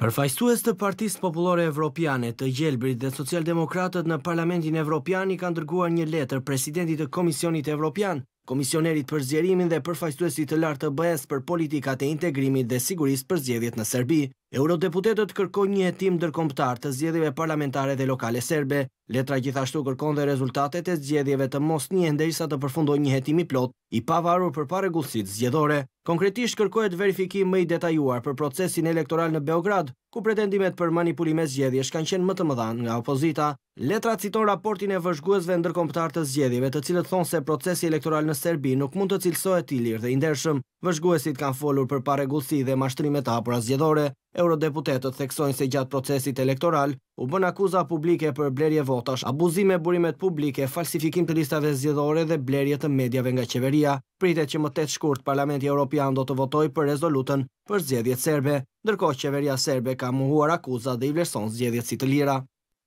Përfajstues të Partisë Popullore Evropiane të Gjelbrit dhe Socialdemokratët në Parlamentin Evropian i kanë dërguar një letër presidentit të Komisionit Evropian, Komisionerit për zjerimin dhe përfajstuesit të lartë të bëhes për politikat e integrimit dhe sigurisë për zgjedhjet në Serbi. Eurodeputetët kërkoj një jetim dërkomptar të zgjedhjeve parlamentare dhe lokale serbe. Letra gjithashtu kërkon dhe rezultatet e zgjedhjeve të mos një ndërsa të përfundoj një jetim i plot, i pavarur për pare gullësit zgjedhore. Konkretisht kërkojt verifikim më i detajuar për procesin elektoral në Beograd, ku pretendimet për manipulime zjedhje shkan qenë më të mëdhan nga opozita. Letra citon raportin e vëzhguesve dërkomptar të zgjedhjeve të cilët thonë se procesi elektoral në Serbi nuk mund të cilësohet i lirë dhe indershëm. Vëzhguesit kanë folur për paregullësi dhe mashtrimet apura zgjedhore. Eurodeputetët theksojnë se gjatë procesit elektoral u bën akuza publike për blerje votash, abuzime burimet publike, falsifikim të listave zgjedhore dhe blerje të medjave nga qeveria, pritet që më të të shkurt Parlamenti Europian do të votoj për rezolutën për zgjedhjet serbe, dërko qeveria serbe ka muhuar akuza dhe i vlerëson zgjedhjet si të lira.